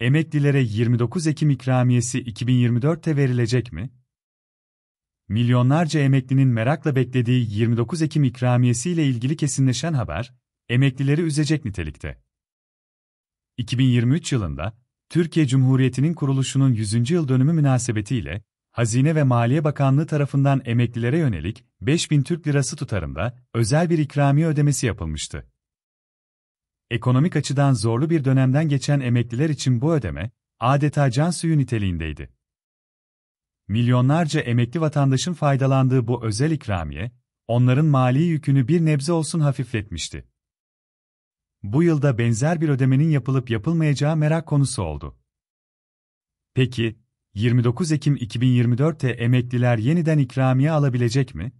Emeklilere 29 Ekim ikramiyesi 2024'te verilecek mi? Milyonlarca emeklinin merakla beklediği 29 Ekim ikramiyesi ile ilgili kesinleşen haber, emeklileri üzecek nitelikte. 2023 yılında, Türkiye Cumhuriyeti'nin kuruluşunun 100. yıl dönümü münasebetiyle, Hazine ve Maliye Bakanlığı tarafından emeklilere yönelik 5000 Türk Lirası tutarında özel bir ikramiye ödemesi yapılmıştı ekonomik açıdan zorlu bir dönemden geçen emekliler için bu ödeme, adeta can suyu niteliğindeydi. Milyonlarca emekli vatandaşın faydalandığı bu özel ikramiye, onların mali yükünü bir nebze olsun hafifletmişti. Bu yılda benzer bir ödemenin yapılıp yapılmayacağı merak konusu oldu. Peki, 29 Ekim 2024'te emekliler yeniden ikramiye alabilecek mi?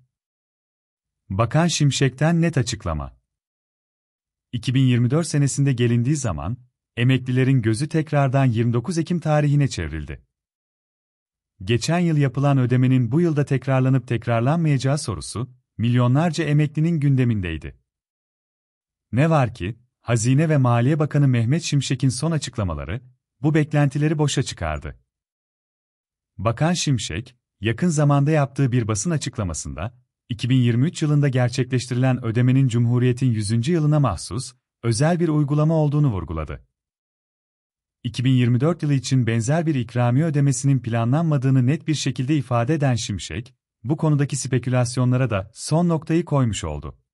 Bakan Şimşek'ten net açıklama. 2024 senesinde gelindiği zaman, emeklilerin gözü tekrardan 29 Ekim tarihine çevrildi. Geçen yıl yapılan ödemenin bu yılda tekrarlanıp tekrarlanmayacağı sorusu, milyonlarca emeklinin gündemindeydi. Ne var ki, Hazine ve Maliye Bakanı Mehmet Şimşek'in son açıklamaları, bu beklentileri boşa çıkardı. Bakan Şimşek, yakın zamanda yaptığı bir basın açıklamasında, 2023 yılında gerçekleştirilen ödemenin Cumhuriyet'in 100. yılına mahsus, özel bir uygulama olduğunu vurguladı. 2024 yılı için benzer bir ikramiye ödemesinin planlanmadığını net bir şekilde ifade eden Şimşek, bu konudaki spekülasyonlara da son noktayı koymuş oldu.